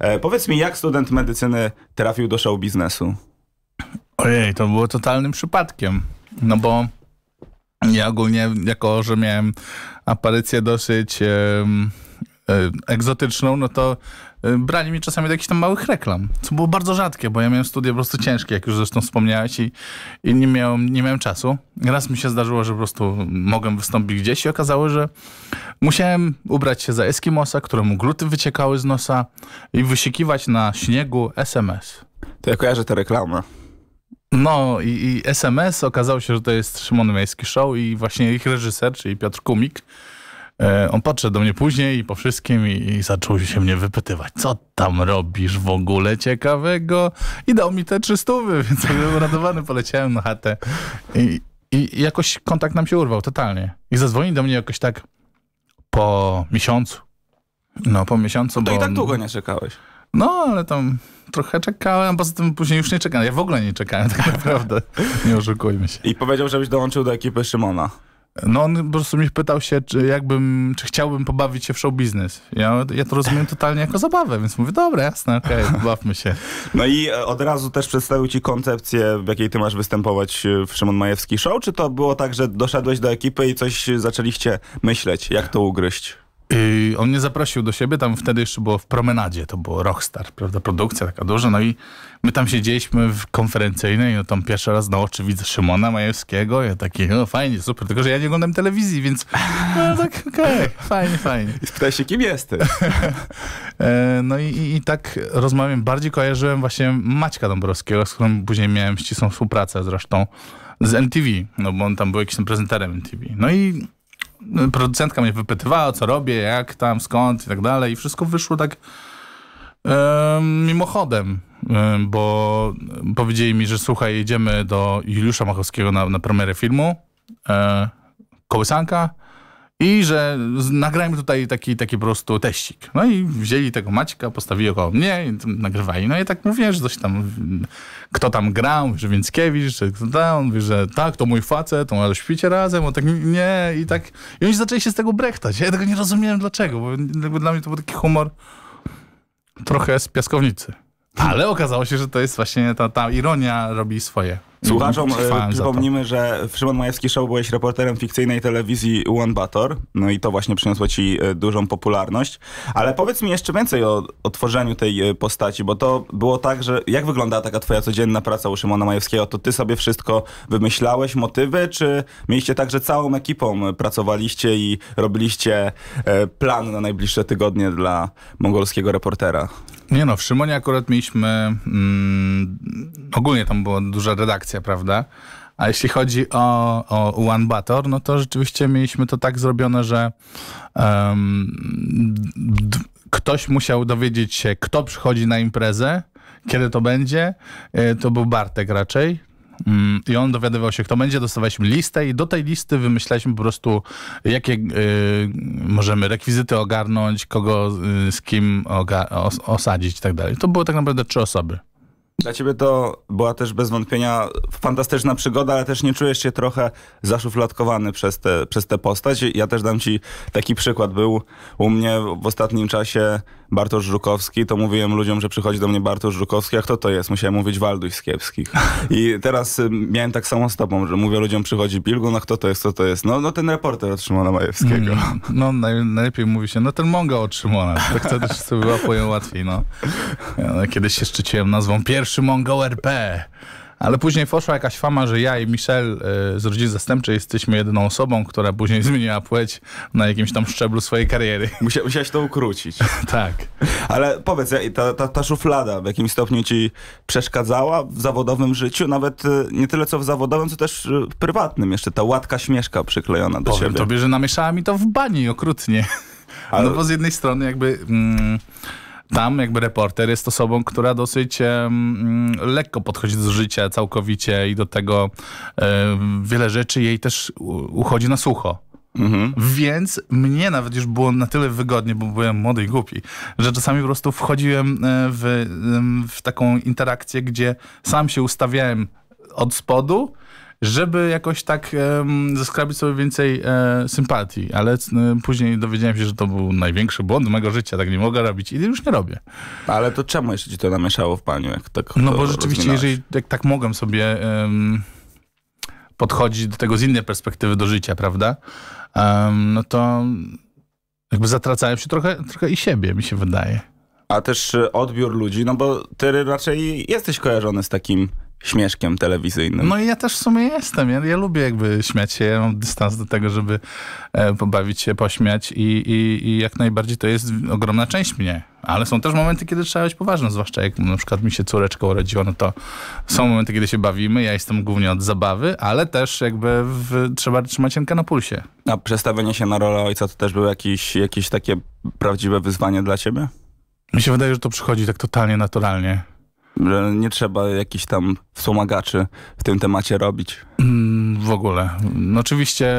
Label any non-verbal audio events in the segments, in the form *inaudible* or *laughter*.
E, powiedz mi, jak student medycyny trafił do show biznesu? Ojej, to było totalnym przypadkiem. No bo ja ogólnie, jako że miałem aparycję dosyć. Yy E, egzotyczną, no to e, brali mi czasami do jakichś tam małych reklam, co było bardzo rzadkie, bo ja miałem studia po prostu ciężkie, jak już zresztą wspomniałeś i, i nie, miałem, nie miałem czasu. Raz mi się zdarzyło, że po prostu mogłem wystąpić gdzieś i okazało, że musiałem ubrać się za Eskimosa, któremu gluty wyciekały z nosa i wysikiwać na śniegu SMS. To ja kojarzę tę reklamę. No i, i SMS okazało się, że to jest Szymon Miejski Show i właśnie ich reżyser, czyli Piotr Kumik, E, on podszedł do mnie później i po wszystkim i, i zaczął się mnie wypytywać, co tam robisz w ogóle ciekawego? I dał mi te stówy, *laughs* więc byłem uradowany poleciałem na chatę. I, I jakoś kontakt nam się urwał totalnie. I zadzwonił do mnie jakoś tak po miesiącu. No, po miesiącu. No to bo... i tak długo nie czekałeś. No, ale tam trochę czekałem, poza tym później już nie czekałem. Ja w ogóle nie czekałem, tak *laughs* naprawdę. nie oszukujmy się. I powiedział, żebyś dołączył do ekipy Szymona. No on po prostu mnie pytał się, czy, jakbym, czy chciałbym pobawić się w show biznes. Ja, ja to rozumiem totalnie jako zabawę, więc mówię, dobra, jasne, okej, *laughs* okay, bawmy się. No i e, od razu też przedstawił ci koncepcję, w jakiej ty masz występować e, w Szymon Majewski Show, czy to było tak, że doszedłeś do ekipy i coś zaczęliście myśleć, jak to ugryźć? Yy, on mnie zaprosił do siebie, tam wtedy jeszcze było w promenadzie, to było Rockstar, prawda? Produkcja taka duża, no i my tam siedzieliśmy w konferencyjnej, no tam pierwszy raz na no oczy widzę Szymona Majewskiego, ja taki, no fajnie, super, tylko że ja nie oglądam telewizji, więc no tak, okej, okay, fajnie, fajnie. I spytaj się, kim jesteś? *laughs* E, no i, i, i, tak rozmawiam, bardziej kojarzyłem właśnie Maćka Dąbrowskiego, z którym później miałem ścisłą współpracę zresztą, z MTV, no bo on tam był jakimś prezenterem MTV. No i producentka mnie wypytywała, co robię, jak tam, skąd i tak dalej. I wszystko wyszło tak yy, mimochodem, yy, bo powiedzieli mi, że słuchaj, jedziemy do Juliusza Machowskiego na, na premierę filmu. Yy, kołysanka i że nagrajmy tutaj taki, taki po prostu teścik. No i wzięli tego Maćka, postawili około mnie i nagrywali. No i tak mówię, że coś tam, kto tam grał, że Więckiewicz, że kto tam, mówi, że tak, to mój facet, to ale śpicie razem, on tak nie i tak. I oni zaczęli się z tego brechtać. Ja tego nie rozumiałem dlaczego, bo dla mnie to był taki humor trochę z piaskownicy. Ale okazało się, że to jest właśnie ta, ta ironia robi swoje. Słuchaczom Chwałem mm, przypomnimy, że w Szymon Majewski Show byłeś reporterem fikcyjnej telewizji One Bator, no i to właśnie przyniosło ci e, dużą popularność. Ale powiedz mi jeszcze więcej o, o tworzeniu tej e, postaci, bo to było tak, że jak wyglądała taka twoja codzienna praca u Szymona Majewskiego? To ty sobie wszystko wymyślałeś, motywy, czy mieliście tak, że całą ekipą pracowaliście i robiliście e, plan na najbliższe tygodnie dla mongolskiego reportera? Nie no, w Szymonie akurat mieliśmy, mm, ogólnie tam była duża redakcja, prawda? A jeśli chodzi o, o One Bator, no to rzeczywiście mieliśmy to tak zrobione, że um, ktoś musiał dowiedzieć się, kto przychodzi na imprezę, kiedy to będzie. E, to był Bartek raczej, Mm, i on dowiadywał się, kto będzie, dostawaliśmy listę i do tej listy wymyślaliśmy po prostu, jakie y, możemy rekwizyty ogarnąć, kogo y, z kim osadzić i tak dalej. To było tak naprawdę trzy osoby. Dla ciebie to była też bez wątpienia fantastyczna przygoda, ale też nie czujesz się trochę zaszufladkowany przez tę przez te postać. Ja też dam ci taki przykład. Był u mnie w ostatnim czasie Bartosz Żukowski, to mówiłem ludziom, że przychodzi do mnie Bartosz Żukowski, a kto to jest? Musiałem mówić Walduś Skiepskich. I teraz y, miałem tak samo z tobą, że mówię ludziom, przychodzi Pilgun, no a kto to jest, kto to jest? No, no ten reporter od Szymona Majewskiego. Mm, no naj, najlepiej mówi się, no ten Monga od Szymona. To tak wtedy wszyscy wyłapują łatwiej, no. Ja, no. Kiedyś się szczyciłem nazwą pierwszą Szymon Gołer.p. Ale później poszła jakaś fama, że ja i Michel y, z rodziny zastępczej jesteśmy jedyną osobą, która później *laughs* zmieniła płeć na jakimś tam szczeblu swojej kariery. Musia, musiałeś to ukrócić. *laughs* tak. Ale powiedz, ta, ta, ta szuflada w jakim stopniu ci przeszkadzała w zawodowym życiu? Nawet y, nie tyle co w zawodowym, co też y, w prywatnym jeszcze. Ta łatka śmieszka przyklejona do Powiem siebie. Powiem tobie, że namieszała mi to w bani okrutnie. Ale... No bo z jednej strony jakby... Mm, tam jakby reporter jest osobą, która dosyć um, lekko podchodzi do życia całkowicie i do tego um, wiele rzeczy jej też uchodzi na sucho. Mhm. Więc mnie nawet już było na tyle wygodnie, bo byłem młody i głupi, że czasami po prostu wchodziłem e, w, w taką interakcję, gdzie sam się ustawiałem od spodu żeby jakoś tak um, zaskrabić sobie więcej e, sympatii. Ale e, później dowiedziałem się, że to był największy błąd mojego życia. Tak nie mogę robić i już nie robię. Ale to czemu jeszcze ci to namieszało w paniu? Jak tak no bo rzeczywiście, jeżeli jak tak mogłem sobie um, podchodzić do tego z innej perspektywy do życia, prawda? Um, no to jakby zatracałem się trochę, trochę i siebie, mi się wydaje. A też e, odbiór ludzi, no bo ty raczej jesteś kojarzony z takim śmieszkiem telewizyjnym. No i ja też w sumie jestem. Ja, ja lubię jakby śmiać się. Ja mam dystans do tego, żeby e, pobawić się, pośmiać i, i, i jak najbardziej to jest ogromna część mnie. Ale są też momenty, kiedy trzeba być poważnym, zwłaszcza jak na przykład mi się córeczka urodziła, no to są momenty, kiedy się bawimy, ja jestem głównie od zabawy, ale też jakby w, trzeba trzymać rękę na pulsie. A przestawienie się na rolę ojca to też było jakieś, jakieś takie prawdziwe wyzwanie dla ciebie? Mi się wydaje, że to przychodzi tak totalnie naturalnie że nie trzeba jakichś tam wspomagaczy w tym temacie robić? Mm, w ogóle. No oczywiście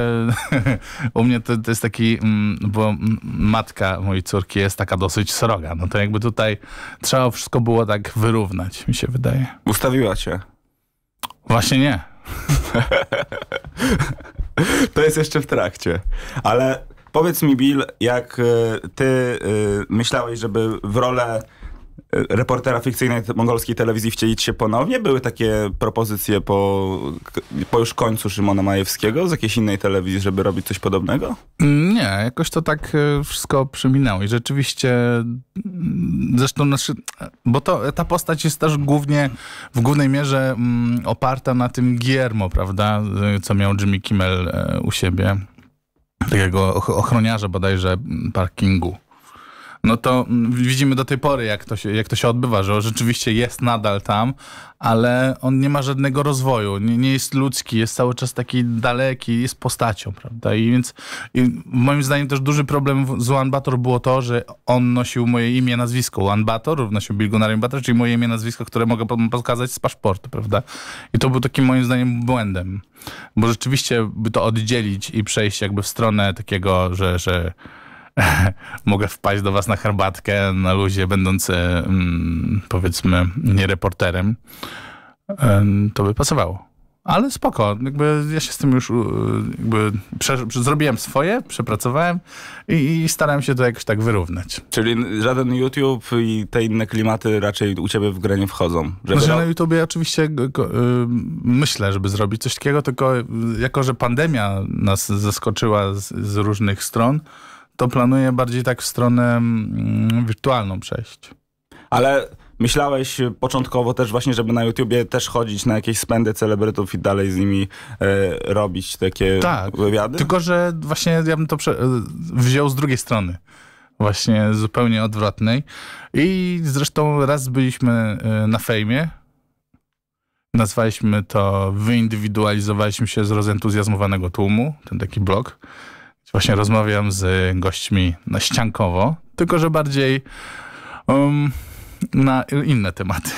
*laughs* u mnie to, to, jest taki, mm, bo matka mojej córki jest taka dosyć sroga, no to jakby tutaj trzeba wszystko było tak wyrównać, mi się wydaje. Ustawiła cię? Właśnie nie. *laughs* to jest jeszcze w trakcie, ale Powiedz mi, Bill, jak e, ty e, myślałeś, żeby w rolę reportera fikcyjnej mongolskiej telewizji wcielić się ponownie? Były takie propozycje po, po już końcu Szymona Majewskiego z jakiejś innej telewizji, żeby robić coś podobnego? Nie, jakoś to tak e, wszystko przyminęło i rzeczywiście mm, zresztą, znaczy, e, bo to, e, ta postać jest też głównie, w głównej mierze m, mm, oparta na tym Guillermo, prawda, co miał Jimmy Kimmel u siebie, takiego ochroniarza bodajże mm, parkingu no to mm, widzimy do tej pory, jak to się, jak to się odbywa, że rzeczywiście jest nadal tam, ale on nie ma żadnego rozwoju, nie, nie jest ludzki, jest cały czas taki daleki, jest postacią, prawda? I więc i moim zdaniem też duży problem z One Bator było to, że on nosił moje imię, nazwisko. One Bator nosił Bilgunarium Bator, czyli moje imię, nazwisko, które mogę pokazać z paszportu, prawda? I to był takim moim zdaniem błędem, bo rzeczywiście by to oddzielić i przejść jakby w stronę takiego, że, że *laughs* mogę wpaść do was na herbatkę na luzie, będąc e, mm, powiedzmy nie reporterem, e, to by pasowało. Ale spoko, jakby ja się z tym już e, jakby zrobiłem swoje, przepracowałem i, i starałem się to jakoś tak wyrównać. Czyli żaden YouTube i te inne klimaty raczej u ciebie w grę nie wchodzą? Żeby... Znaczy na YouTubie oczywiście myślę, żeby zrobić coś takiego, tylko jako, że pandemia nas zaskoczyła z, z różnych stron, to planuję bardziej tak w stronę mm, wirtualną przejść. Ale myślałeś początkowo też właśnie, żeby na YouTubie też chodzić na jakieś spędy celebrytów i dalej z nimi e, robić takie tak, wywiady? tylko że właśnie ja bym to e, wziął z drugiej strony. Właśnie zupełnie odwrotnej. I zresztą raz byliśmy e, na fejmie, nazwaliśmy to, wyindywidualizowaliśmy się z rozentuzjazmowanego tłumu, ten taki blog. Właśnie rozmawiam z gośćmi na ściankowo, tylko że bardziej um, na inne tematy.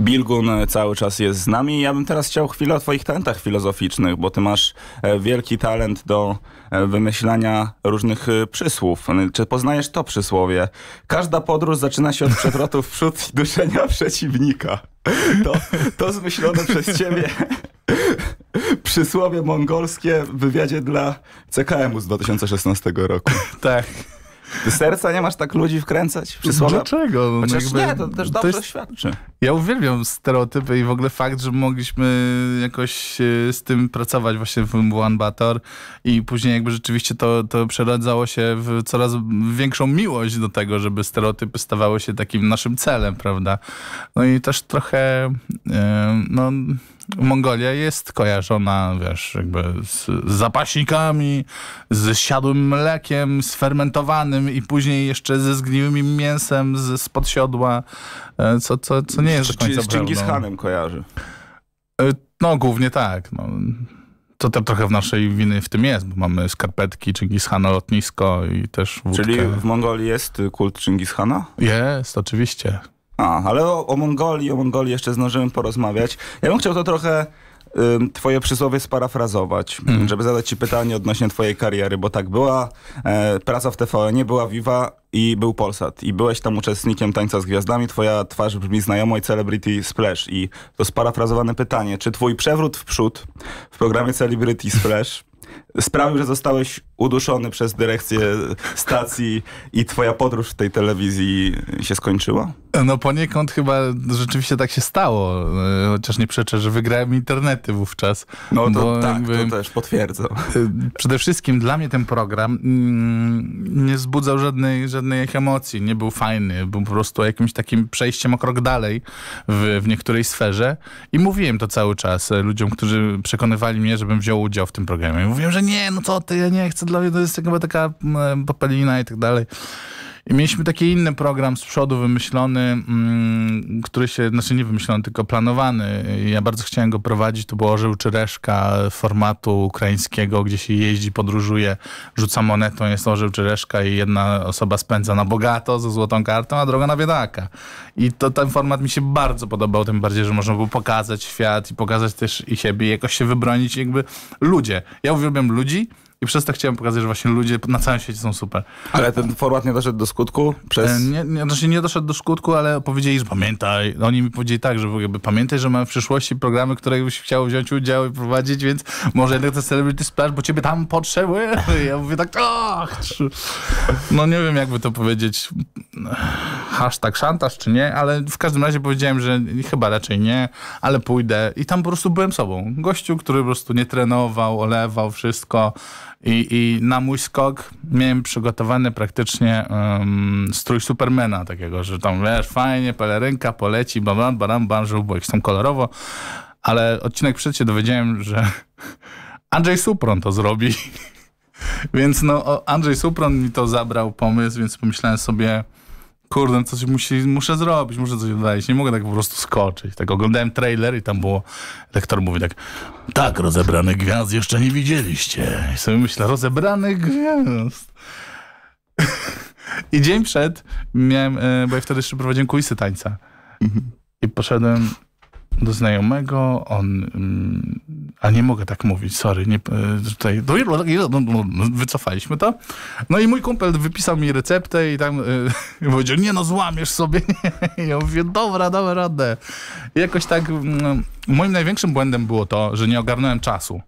Bilgun e, cały czas jest z nami. Ja bym teraz chciał chwilę o Twoich talentach filozoficznych, bo Ty masz e, wielki talent do e, wymyślania różnych przysłów. Czy poznajesz to przysłowie? Każda podróż zaczyna się od *laughs* przewrotu w przód i duszenia przeciwnika. To, to zmyślone przez Ciebie *laughs* przysłowie mongolskie w wywiadzie dla CKM-u z 2016 roku. Tak. Ty serca nie masz tak ludzi wkręcać? Dlaczego? No Chociaż jakby, nie, to też dobrze to jest, świadczy. Ja uwielbiam stereotypy i w ogóle fakt, że mogliśmy jakoś e, z tym pracować właśnie w One Bator i później jakby rzeczywiście to, to przeradzało się w coraz większą miłość do tego, żeby stereotypy stawały się takim naszym celem, prawda? No i też trochę e, no Mongolia jest kojarzona, wiesz, jakby z, zapaśnikami, z siadłym mlekiem, z fermentowanym i później jeszcze ze zgniłym mięsem z, spod siodła, e, co, co, co nie jest do końca Z Chingis kojarzy. E, no, głównie tak. No. To też trochę w naszej winy w tym jest, bo mamy skarpetki, Chingishana lotnisko i też wódkę. Czyli w Mongolii jest kult Chingishana? Jest, oczywiście. A, ale o, o, Mongolii, o Mongolii jeszcze zdążymy porozmawiać. Ja bym chciał to trochę y, twoje przysłowie sparafrazować, mm. żeby zadać ci pytanie odnośnie twojej kariery, bo tak, była e, praca w TVN, była Viva i był Polsat i byłeś tam uczestnikiem Tańca z Gwiazdami, twoja twarz brzmi znajomo i Celebrity Splash i to sparafrazowane pytanie, czy twój przewrót w przód w programie tak. Celebrity Splash sprawił, że zostałeś uduszony przez dyrekcję stacji i twoja podróż w tej telewizji się skończyła? No poniekąd chyba rzeczywiście tak się stało, e, chociaż nie przeczę, że wygrałem internety wówczas. No to tak, jakby, to e, też potwierdzam. Przede wszystkim dla mnie ten program mm, nie zbudzał żadnej, żadnej emocji, nie był fajny, był po prostu jakimś takim przejściem o krok dalej w, w niektórej sferze i mówiłem to cały czas e, ludziom, którzy przekonywali mnie, żebym wziął udział w tym programie. Mówię, mówią, że nie, no co ty, ja nie chcę, dla mnie to jest chyba taka mm, e, popelina i tak dalej. Mieliśmy taki inny program z przodu wymyślony, mm, który się, znaczy nie wymyślony, tylko planowany. Ja bardzo chciałem go prowadzić. To było Orzeł czy Reszka formatu ukraińskiego, gdzie się jeździ, podróżuje, rzuca monetą, jest Orzeł czy Reszka i jedna osoba spędza na bogato ze złotą kartą, a droga na biedaka. I to ten format mi się bardzo podobał, tym bardziej, że można było pokazać świat i pokazać też i siebie, i jakoś się wybronić jakby ludzie. Ja uwielbiam ludzi, i przez to chciałem pokazać, że właśnie ludzie na całym świecie są super. Ale ten format nie doszedł do skutku? Przez... E, nie, nie, znaczy nie doszedł do skutku, ale powiedzieli, że pamiętaj. Oni mi powiedzieli tak, że ogóle pamiętaj, że mam w przyszłości programy, które byś chciał wziąć udział i prowadzić, więc może jednak te Celebrity Splash, bo ciebie tam potrzebuje. Ja mówię tak, ach! No nie wiem, jakby to powiedzieć. Hashtag szantaż czy nie, ale w każdym razie powiedziałem, że chyba raczej nie, ale pójdę. I tam po prostu byłem sobą. Gościu, który po prostu nie trenował, olewał wszystko i, i na mój skok miałem przygotowany praktycznie um, strój Supermana takiego, że tam wiesz, fajnie, pelerynka, poleci, baran, baran, banżu, bo tam kolorowo. Ale odcinek przed się dowiedziałem, że *laughs* Andrzej Supron to zrobi. *laughs* więc no, Andrzej Supron mi to zabrał pomysł, więc pomyślałem sobie, kurde, no coś musi, muszę zrobić, muszę coś dodać. Nie mogę tak po prostu skoczyć. Tak oglądałem trailer i tam było, lektor mówi tak, tak, rozebranych gwiazd jeszcze nie widzieliście. I sobie myślę, rozebranych gwiazd. *laughs* I dzień przed miałem, e, bo ja wtedy jeszcze prowadziłem kulisy tańca. Mhm. I poszedłem do znajomego, on... Mm, a nie mogę tak mówić, sorry. Nie, e, tutaj, no no, no, wycofaliśmy to. No i mój kumpel wypisał mi receptę i tam yy, *laughs* powiedział, nie no, złamiesz sobie. I *laughs* ja mówię, dobra, dobra, radę. I jakoś tak... No, moim największym błędem było to, że nie ogarnąłem czasu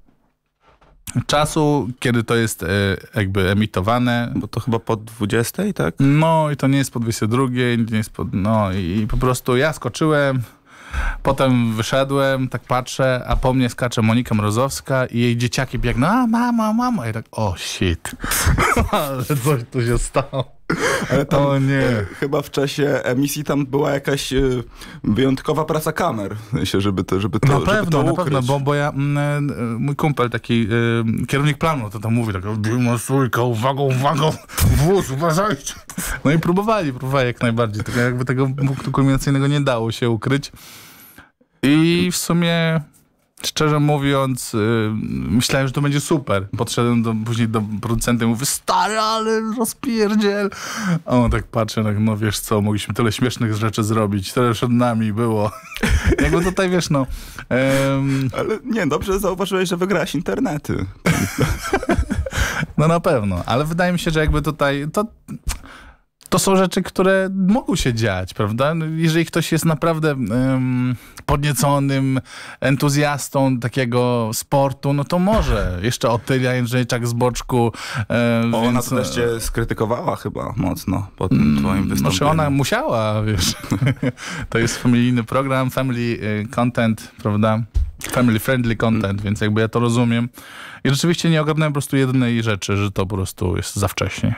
czasu, kiedy to jest e, jakby emitowane. Bo to chyba po 20, tak? No i to nie jest po 22, nie jest po... No i po prostu ja skoczyłem, Potem wyszedłem, tak patrzę, a po mnie skacze Monika Mrozowska i jej dzieciaki biegną, a mama, mama. I tak, o oh, shit, *laughs* ale coś tu się stało. Ale o nie. Chyba w czasie emisji tam była jakaś y, wyjątkowa praca kamer, żeby to, żeby to Na pewno, żeby to na pewno, bo, bo ja, mm, e, mój kumpel, taki y, kierownik planu, to tam mówi tak, Dima Sójka, uwaga, uwaga, wóz, uważajcie. No i próbowali, próbowali jak najbardziej, tylko jakby tego punktu kulminacyjnego nie dało się ukryć. I w sumie Szczerze mówiąc, yy, myślałem, że to będzie super. Podszedłem do, później do producenta i mówię, stary, ale rozpierdziel. A on tak patrzy, tak, no wiesz co, mogliśmy tyle śmiesznych rzeczy zrobić, tyle przed nami było. *laughs* Jakby tutaj, wiesz, no... Ale nie, dobrze zauważyłeś, że wygraś internety. *laughs* no na pewno, ale wydaje mi się, że jakby tutaj to to są rzeczy, które mogą się dziać, prawda? No, jeżeli ktoś jest naprawdę um, podnieconym entuzjastą takiego sportu, no to może. Jeszcze Otylia Jędrzejczak z boczku. Um, ona więc... cię skrytykowała chyba mocno po tym mm, twoim wystąpieniu. Znaczy ona musiała, wiesz. *laughs* to jest familijny program, family e, content, prawda? Family friendly content, więc jakby ja to rozumiem. I rzeczywiście nie ogarnąłem po prostu jednej rzeczy, że to po prostu jest za wcześnie.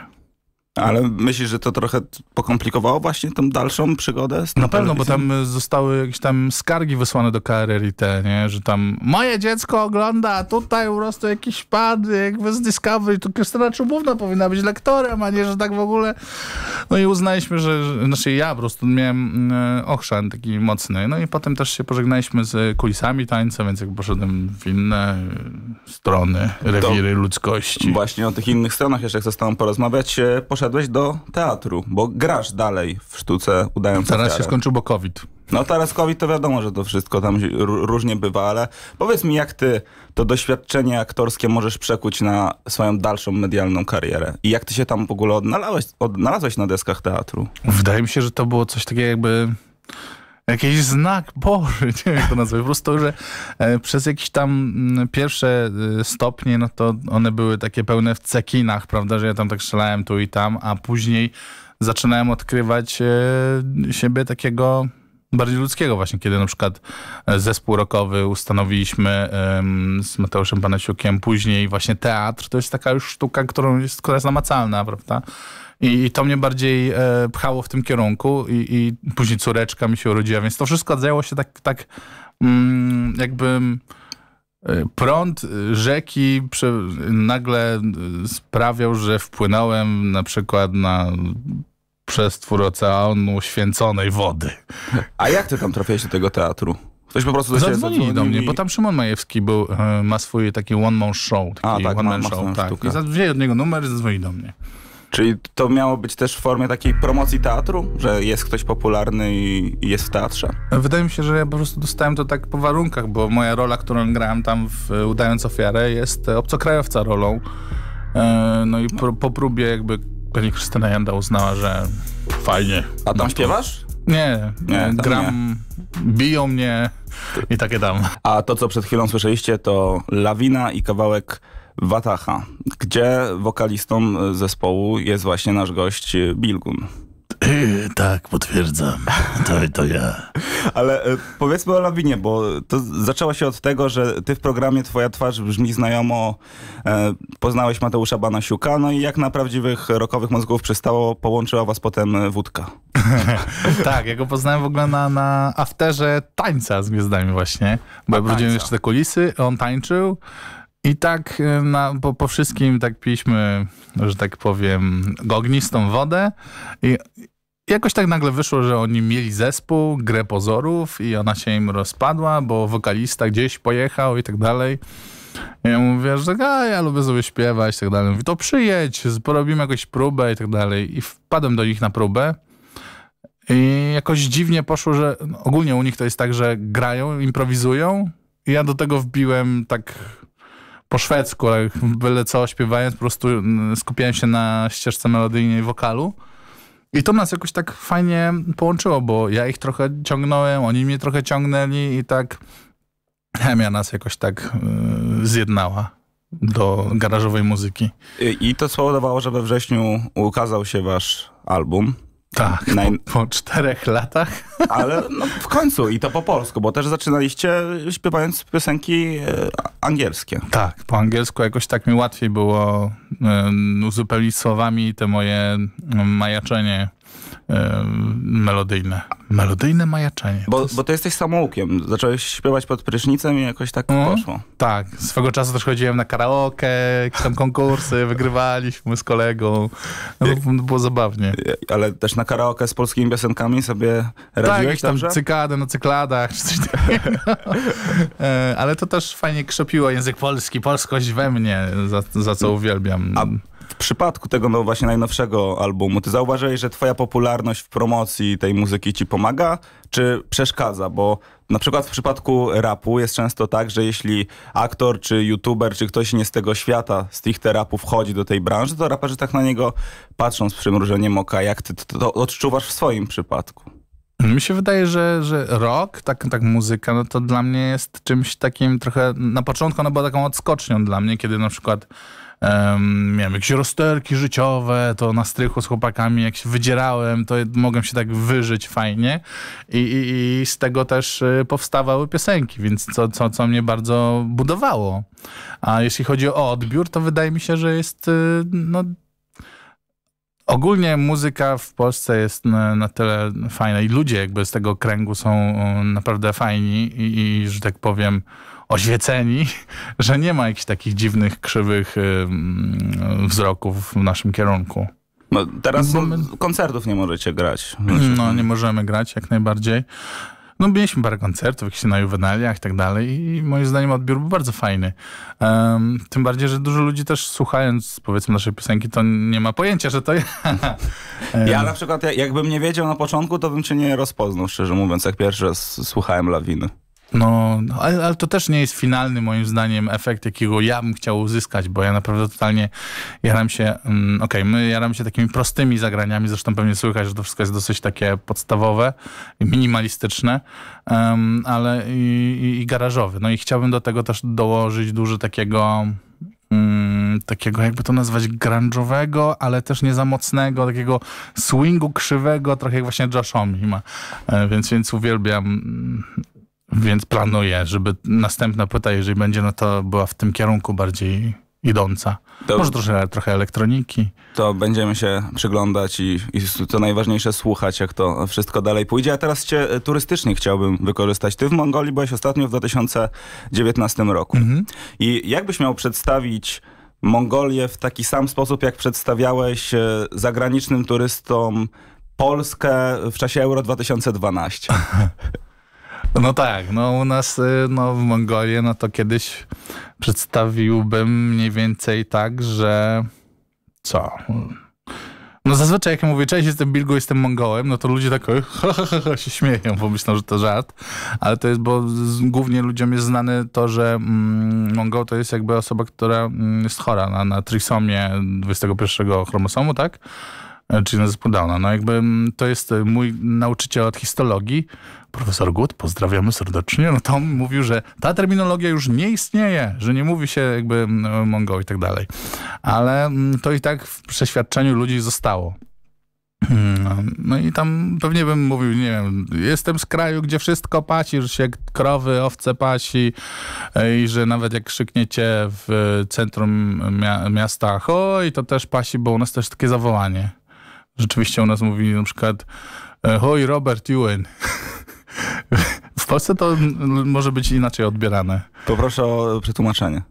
Ale myślisz, że to trochę pokomplikowało właśnie tą dalszą przygodę? Z Na pewno, bo tam zostały jakieś tam skargi wysłane do KRLIT, nie? Że tam moje dziecko ogląda, a tutaj po prostu jakiś pan, jak z Discovery, to Krystyna Czubówna powinna być lektorem, a nie, że tak w ogóle no i uznaliśmy, że, znaczy ja po prostu miałem e, ochrzan taki mocny. No i potem też się pożegnaliśmy z kulisami tańca, więc jak poszedłem w inne e, strony, rewiry to ludzkości. Właśnie o tych innych stronach jeszcze chcę z tobą porozmawiać. E, poszedłeś do teatru, bo grasz dalej w sztuce udając Teraz się skończył, bo COVID. No teraz COVID to wiadomo, że to wszystko tam różnie bywa, ale powiedz mi, jak ty to doświadczenie aktorskie możesz przekuć na swoją dalszą medialną karierę? I jak ty się tam w ogóle odnalazłeś, odnalazłeś na deskach teatru? Wydaje mi się, że to było coś takiego jakby jakiś znak Boży, *laughs* nie wiem jak to nazwać. Po prostu, że e, przez jakieś tam mm, pierwsze e, stopnie, no to one były takie pełne w cekinach, prawda, że ja tam tak strzelałem tu i tam, a później zaczynałem odkrywać e, siebie takiego bardziej ludzkiego właśnie, kiedy na przykład e, zespół rokowy ustanowiliśmy um, z Mateuszem Panasiukiem, później właśnie teatr, to jest taka już sztuka, którą jest, która jest namacalna, prawda? I, I, to mnie bardziej e, pchało w tym kierunku i, i, później córeczka mi się urodziła, więc to wszystko zajęło się tak, tak mm, jakby e, prąd e, rzeki nagle sprawiał, że wpłynąłem na przykład na przestwór oceanu święconej wody. A jak ty tam trafiłeś do tego teatru? Ktoś po prostu do zadzwonili do mnie, i... bo tam Szymon Majewski był, e, ma swój taki one-man show, taki A, tak, one-man show. Tak. I od niego numer i zadzwonili do mnie. Czyli to miało być też w formie takiej promocji teatru, że jest ktoś popularny i jest w teatrze? Wydaje mi się, że ja po prostu dostałem to tak po warunkach, bo moja rola, którą grałem tam w Udając Ofiarę jest obcokrajowca rolą. E, no i po, po próbie jakby pewnie Krystyna Janda uznała, że fajnie. A tam śpiewasz? Nie, nie gram, nie. biją mnie i takie tam. A to, co przed chwilą słyszeliście, to Lawina i kawałek "Watacha", gdzie wokalistą zespołu jest właśnie nasz gość Bilgun tak, potwierdzam. To, to ja. Ale e, powiedzmy o lawinie, bo to zaczęło się od tego, że ty w programie Twoja twarz brzmi znajomo. E, poznałeś Mateusza Banasiuka, no i jak na prawdziwych rokowych mózgów przystało, połączyła was potem wódka. *laughs* tak, ja go poznałem w ogóle na, na afterze tańca z gwiazdami właśnie. Bo ja jeszcze te kulisy, on tańczył. I tak e, na, po, po, wszystkim tak piliśmy, że tak powiem, ognistą wodę i, jakoś tak nagle wyszło, że oni mieli zespół, grę pozorów i ona się im rozpadła, bo wokalista gdzieś pojechał i tak dalej. I ja mówię, że a, ja lubię sobie śpiewać i tak dalej. Mówi, to przyjedź, porobimy jakąś próbę i tak dalej. I wpadłem do nich na próbę. I jakoś dziwnie poszło, że no, ogólnie u nich to jest tak, że grają, improwizują. I ja do tego wbiłem tak po szwedzku, ale byle co śpiewając, po prostu mm, skupiałem się na ścieżce melodyjnej wokalu. I to nas jakoś tak fajnie połączyło, bo ja ich trochę ciągnąłem, oni mnie trochę ciągnęli i tak chemia nas jakoś tak yy, zjednała do garażowej muzyki. I, y, I to spowodowało, że we wrześniu ukazał się wasz album. Tak, Naj... po, po, czterech latach. Ale no, w końcu i to po polsku, bo też zaczynaliście śpiewając piosenki y, angielskie. Tak, po angielsku jakoś tak mi łatwiej było um, uzupełnić słowami te moje um, majaczenie melodyjne. Melodyjne majaczenie. Bo, to jest... bo ty jesteś samoukiem. Zacząłeś śpiewać pod prysznicem i jakoś tak no, poszło. Tak. Swego czasu też chodziłem na karaoke, jakieś tam konkursy, *laughs* wygrywaliśmy z kolegą. No, było zabawnie. Ale też na karaoke z polskimi piosenkami sobie tak, radziłeś Tak, tam dobrze? cykadę na cykladach, czy coś *laughs* takiego. E, ale to też fajnie krzepiło język polski, polskość we mnie, za, za co uwielbiam. A w przypadku tego no właśnie najnowszego albumu, ty zauważyłeś, że twoja popularność w promocji tej muzyki ci pomaga, czy przeszkadza? Bo na przykład w przypadku rapu jest często tak, że jeśli aktor, czy youtuber, czy ktoś nie z tego świata, z tych rapu wchodzi do tej branży, to raperzy tak na niego patrzą z przymrużeniem oka. Jak ty to odczuwasz w swoim przypadku? Mi się wydaje, że, że rock, tak, tak muzyka, no to dla mnie jest czymś takim trochę, na początku ona była taką odskocznią dla mnie, kiedy na przykład um, miałem jakieś rozterki życiowe, to na strychu z chłopakami jak się wydzierałem, to mogłem się tak wyżyć fajnie i, i, i z tego też y, powstawały piosenki, więc co, co, co mnie bardzo budowało. A jeśli chodzi o odbiór, to wydaje mi się, że jest y, no, Ogólnie muzyka w Polsce jest na, na, tyle fajna i ludzie jakby z tego kręgu są e, naprawdę fajni i, i że tak powiem oświeceni, *laughs* że nie ma jakichś takich dziwnych, krzywych e, wzroków w naszym kierunku. No, teraz koncertów nie możecie grać. No nie możemy grać jak najbardziej. No mieliśmy parę koncertów, jakichś na juwenaliach i tak dalej i moim zdaniem odbiór był bardzo fajny. Um, tym bardziej, że dużo ludzi też słuchając powiedzmy naszej piosenki, to nie ma pojęcia, że to ja. *laughs* ja na przykład, jakbym nie wiedział na początku, to bym cię nie rozpoznał, szczerze mówiąc, jak pierwszy raz słuchałem Lawiny. No, no, ale, ale, to też nie jest finalny moim zdaniem efekt, jakiego ja bym chciał uzyskać, bo ja naprawdę totalnie jaram się, mm, okej, okay, my jaram się takimi prostymi zagraniami, zresztą pewnie słychać, że to wszystko jest dosyć takie podstawowe, minimalistyczne, um, ale i, i, i No i chciałbym do tego też dołożyć dużo takiego... Mm, takiego, jakby to nazwać, grunge'owego, ale też nie za mocnego, takiego swingu krzywego, trochę jak właśnie Josh Homme ma. E, więc, więc uwielbiam mm, więc planuję, żeby następna płyta, jeżeli będzie, no to była w tym kierunku bardziej idąca. To, Może trochę, trochę elektroniki. To będziemy się przyglądać i, i co najważniejsze słuchać, jak to wszystko dalej pójdzie. A teraz cię turystycznie chciałbym wykorzystać. Ty w Mongolii byłeś ostatnio w 2019 roku. Mhm. I jakbyś miał przedstawić Mongolię w taki sam sposób, jak przedstawiałeś e, zagranicznym turystom Polskę w czasie Euro 2012? *laughs* No tak, no u nas y, no, w Mongolii, no to kiedyś przedstawiłbym mniej więcej tak, że co? No zazwyczaj jak ja mówię, cześć, jestem Bilgo, jestem Mongołem, no to ludzie tak *laughs* się śmieją, bo myślą, że to żart. Ale to jest, bo głównie ludziom jest znane to, że mm, Mongoł to jest jakby osoba, która mm, jest chora na, na trisomię 21 chromosomu, tak? E, czyli zespół Downa. No jakby mm, to jest e, mój nauczyciel od histologii, profesor Gut, pozdrawiamy serdecznie, no to on mówił, że ta terminologia już nie istnieje, że nie mówi się jakby mm, Mongo i tak dalej. Ale mm, to i tak w przeświadczeniu ludzi zostało. *clears throat* No, no i tam pewnie bym mówił, nie wiem, jestem z kraju, gdzie wszystko pasi, że się krowy, owce pasi e, i że nawet jak krzykniecie w centrum miasta, oj, to też pasi, bo u nas też takie zawołanie. Rzeczywiście u nas mówili na przykład e, Hoj Robert Ewen. *laughs* w Polsce to może być inaczej odbierane. Poproszę o przetłumaczenie.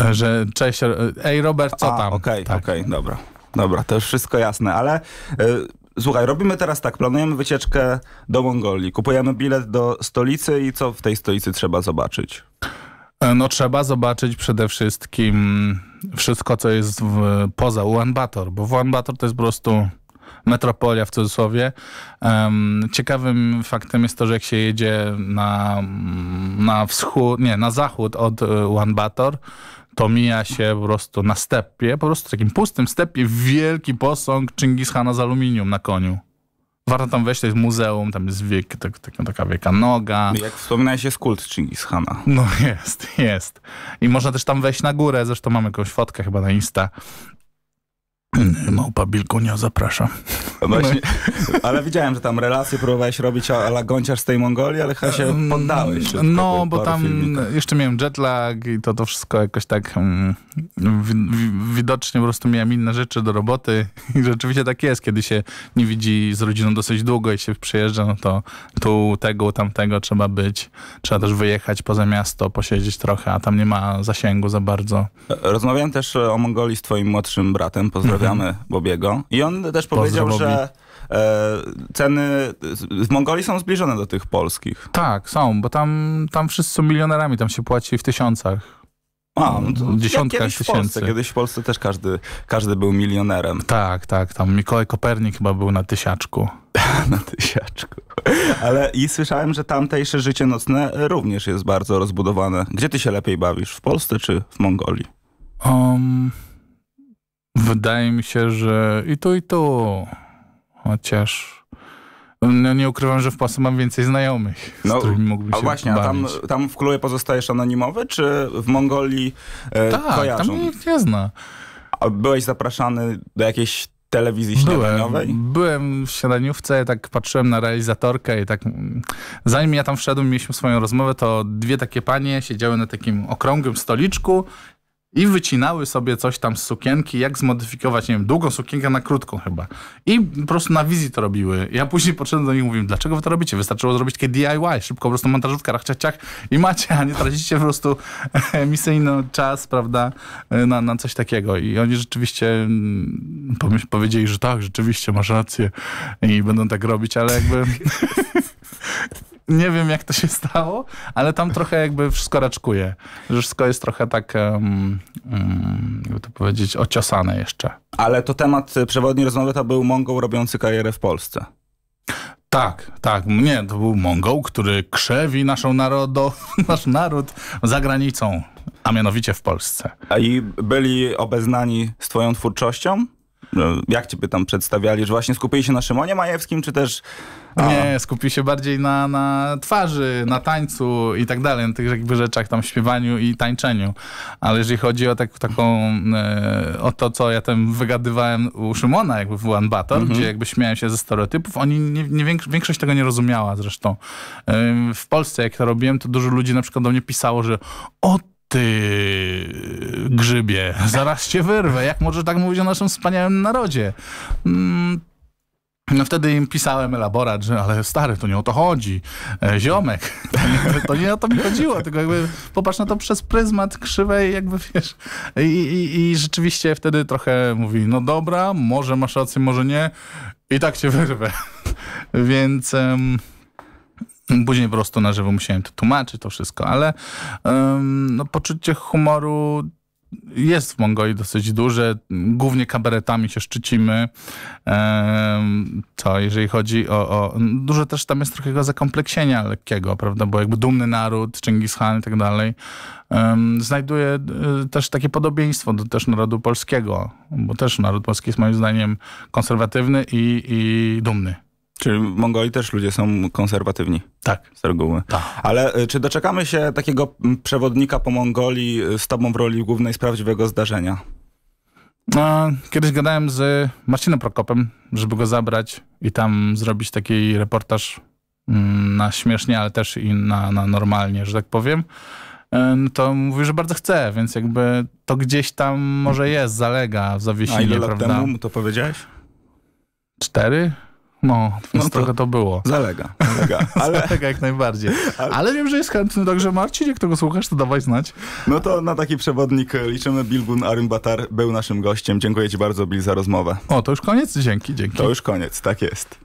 E, że cześć, e, ej Robert, co A, tam? Okej, okay, tak. okej, okay, dobra. Dobra, to już wszystko jasne, ale y, słuchaj, robimy teraz tak, planujemy wycieczkę do Mongolii, kupujemy bilet do stolicy i co w tej stolicy trzeba zobaczyć? E, no trzeba zobaczyć przede wszystkim wszystko, co jest w, poza Ulan Bator, bo Ulan Bator to jest po prostu metropolia w cudzysłowie. Um, ciekawym faktem jest to, że jak się jedzie na, na wschód, nie, na zachód od e, Ulan Bator, to mija się po prostu na stepie, po prostu takim pustym stepie wielki posąg Chingis Hana z aluminium na koniu warto tam wejść, to jest muzeum, tam jest wiek, tak, tak, taka wielka noga. Jak wspominałeś, jest kult Chingishana. No jest, jest. I można też tam wejść na górę, zresztą mamy jakąś fotkę chyba na Insta, *clears throat* Małpa Bilkunia zapraszam. Właśnie, *laughs* ale widziałem, że tam relacje próbowałeś robić ala gąciarz z tej Mongolii, ale chyba się e, mm, poddałeś. no, bo tam jeszcze miałem jetlag i to, to wszystko jakoś tak mm, widocznie po prostu miałem inne rzeczy do roboty *laughs* i rzeczywiście tak jest, kiedy się nie widzi z rodziną dosyć długo i się przyjeżdża, no to tu tego, tamtego trzeba być. Trzeba też wyjechać poza miasto, posiedzieć trochę, a tam nie ma zasięgu za bardzo. Rozmawiałem też o Mongolii z twoim młodszym bratem, pozdrawiam gramy Bobiego. I on też powiedział, że e, ceny w Mongolii są zbliżone do tych polskich. Tak, są, bo tam, tam wszyscy są milionerami, tam się płaci w tysiącach. A, no kiedyś tysięcy. W Polsce, kiedyś w Polsce też każdy, każdy był milionerem. Tak, tak. Tam Mikołaj Kopernik chyba był na tysiaczku. *laughs* na tysiaczku. Ale i słyszałem, że tamtejsze życie nocne również jest bardzo rozbudowane. Gdzie ty się lepiej bawisz? W Polsce czy w Mongolii? Um, Wydaje mi się, że i to, i to. Chociaż. No nie ukrywam, że w pasu mam więcej znajomych, no, z którymi mógłbym się A właśnie, a tam, tam w klubie pozostajesz anonimowy, czy w Mongolii e, Tak, kojarzą? tam nikt nie zna. A byłeś zapraszany do jakiejś telewizji śniadaniowej? Byłem, byłem w śniadaniówce, tak patrzyłem na realizatorkę i tak zanim ja tam wszedłem, mieliśmy swoją rozmowę, to dwie takie panie siedziały na takim okrągłym stoliczku i wycinały sobie coś tam z sukienki, jak zmodyfikować, nie wiem, długą sukienkę na krótką chyba. I po prostu na wizji to robiły. Ja później podszedłem do nich i mówiłem, dlaczego wy to robicie? Wystarczyło zrobić takie DIY, szybko po prostu montażówka, rach, ciach, ciach i macie, a nie tracicie po prostu *laughs* misyjny czas, prawda, na, na coś takiego. I oni rzeczywiście mm, powiedzieli, że tak, rzeczywiście, masz rację i będą tak robić, ale jakby... *laughs* Nie wiem, jak to się stało, ale tam trochę jakby wszystko raczkuje. Że wszystko jest trochę tak, jakby to powiedzieć, ociosane jeszcze. Ale to temat y, przewodni rozmowy to był Mongoł robiący karierę w Polsce. Tak, tak. Nie, to był Mongoł, który krzewi naszą narodo, *laughs* nasz naród za granicą, a mianowicie w Polsce. A i byli obeznani z twoją twórczością? No, jak ciebie tam przedstawiali, że właśnie skupili się na Szymonie Majewskim, czy też... A... Nie, skupili się bardziej na, na twarzy, na tańcu i tak dalej, na tych jakby rzeczach tam śpiewaniu i tańczeniu. Ale jeżeli chodzi o tak, taką, e, o to, co ja tam wygadywałem u Szymona jakby w One Battle, mhm. gdzie jakby śmiałem się ze stereotypów, oni nie, nie, większość tego nie rozumiała zresztą. E, w Polsce jak to robiłem, to dużo ludzi na przykład do mnie pisało, że o ty grzybie, zaraz cię wyrwę, jak możesz tak mówić o naszym wspaniałym narodzie? Mm, no wtedy im pisałem elaborat, że ale stary, to nie o to chodzi, e, ziomek, to *laughs* nie, to nie o to mi chodziło, tylko jakby popatrz na to przez pryzmat krzywej, jakby wiesz, i, i, i rzeczywiście wtedy trochę mówi, no dobra, może masz rację, może nie, i tak cię wyrwę, *laughs* więc... Um, Później po prostu na żywo musiałem to tłumaczyć, to wszystko, ale um, no, poczucie humoru jest w Mongolii dosyć duże. Głównie kabaretami się szczycimy. To jeżeli chodzi o, o... Dużo też tam jest trochę zakompleksienia lekkiego, prawda? Bo jakby dumny naród, Chingis Khan i tak dalej. Znajduje e, też takie podobieństwo do też narodu polskiego, bo też naród polski jest moim zdaniem konserwatywny i, i dumny. Czyli w Mongolii też ludzie są konserwatywni. Tak. Z reguły. Tak. Ale y, czy doczekamy się takiego mm, przewodnika po Mongolii y, z tobą w roli głównej z prawdziwego zdarzenia? No, kiedyś gadałem z Marcinem Prokopem, żeby go zabrać i tam zrobić taki reportaż mm, na śmiesznie, ale też i na, na normalnie, że tak powiem. E, no to mówi, że bardzo chce, więc jakby to gdzieś tam może jest, zalega w zawiesinie, A ile lat prawda? temu mu to powiedziałeś? Cztery? No, no to, trochę to było. Zalega. Zalega, *laughs* ale... zalega jak najbardziej. Ale... ale... wiem, że jest chętny, także Marcin, jak tego słuchasz, to dawaj znać. No to na taki przewodnik e, liczymy. Bilgun Arymbatar był naszym gościem. Dziękuję ci bardzo, Bill, za rozmowę. O, to już koniec? Dzięki, dzięki. To już koniec, tak jest.